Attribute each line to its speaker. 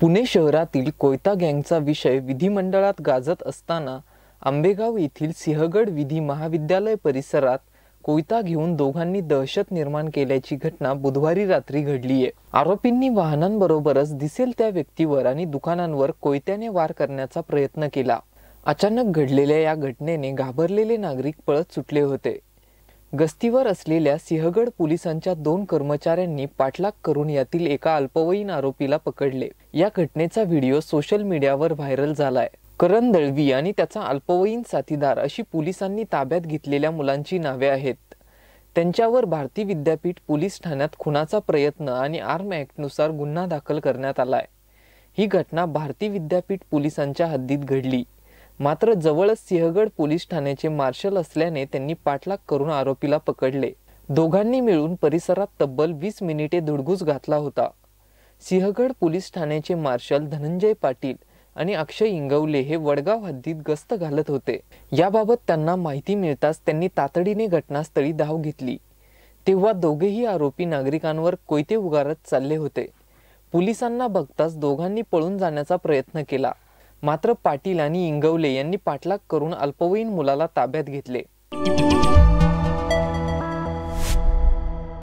Speaker 1: पुणे शहरातील कोयता गँगचा विषय विधिमंडळात गाजत असताना आंबेगाव येथील सिंहगड विधी महाविद्यालय परिसरात कोयता घेऊन दोघांनी दहशत निर्माण केल्याची घटना बुधवारी रात्री घडली आहे आरोपींनी वाहनांबरोबरच दिसेल त्या व्यक्तीवर आणि दुकानांवर कोयत्याने वार करण्याचा प्रयत्न केला अचानक घडलेल्या या घटनेने घाबरलेले नागरिक पळत सुटले होते गस्तीवर असलेल्या सिंहगड पोलिसांच्या दोन कर्मचाऱ्यांनी पाठलाग करून यातील एका अल्पवयीन आरोपीला पकडले या घटनेचा व्हिडिओ सोशल मीडियावर व्हायरल झालाय करण दळवी आणि त्याचा अल्पवयीन साथीदार अशी पोलिसांनी ताब्यात घेतलेल्या मुलांची नावे आहेत त्यांच्यावर भारती विद्यापीठ पोलीस ठाण्यात खुनाचा प्रयत्न आणि आर्म ॲक्टनुसार गुन्हा दाखल करण्यात आलाय ही घटना भारती विद्यापीठ पोलिसांच्या हद्दीत घडली मात्र जवळच सिंहगड पोलीस ठाण्याचे मार्शल असल्याने त्यांनी पाठलाग करून आरोपीला पकडले दोघांनी मिळून परिसरात तब्बल वीस मिनिटे धुडगूस घातला होता सिंहगड पोलीस ठाण्याचे मार्शल धनंजय पाटील आणि अक्षय इंगवले हे वडगाव हद्दीत गस्त घालत होते याबाबत त्यांना माहिती मिळताच त्यांनी तातडीने घटनास्थळी धाव घेतली तेव्हा दोघेही आरोपी नागरिकांवर कोयते उगारत चालले होते पोलिसांना बघताच दोघांनी पळून जाण्याचा प्रयत्न केला मात्र पाटील आणि इंगवले यांनी पाठलाग करून अल्पवयीन मुलाला ताब्यात घेतले